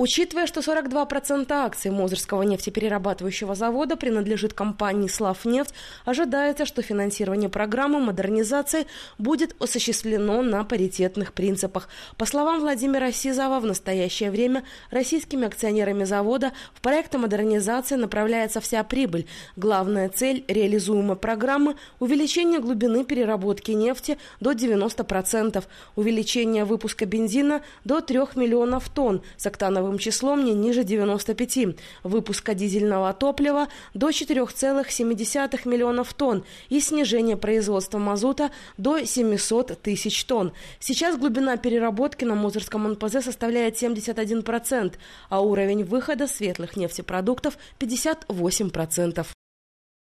Учитывая, что 42% акций Мозырского нефтеперерабатывающего завода принадлежит компании «Славнефть», ожидается, что финансирование программы модернизации будет осуществлено на паритетных принципах. По словам Владимира Сизова, в настоящее время российскими акционерами завода в проект модернизации направляется вся прибыль. Главная цель реализуемой программы – увеличение глубины переработки нефти до 90%, увеличение выпуска бензина до 3 миллионов тонн с октановым первым числом не ниже 95, выпуска дизельного топлива до 4,7 миллионов тонн и снижение производства мазута до 700 тысяч тонн. Сейчас глубина переработки на Мозырском НПЗ составляет 71%, а уровень выхода светлых нефтепродуктов 58%.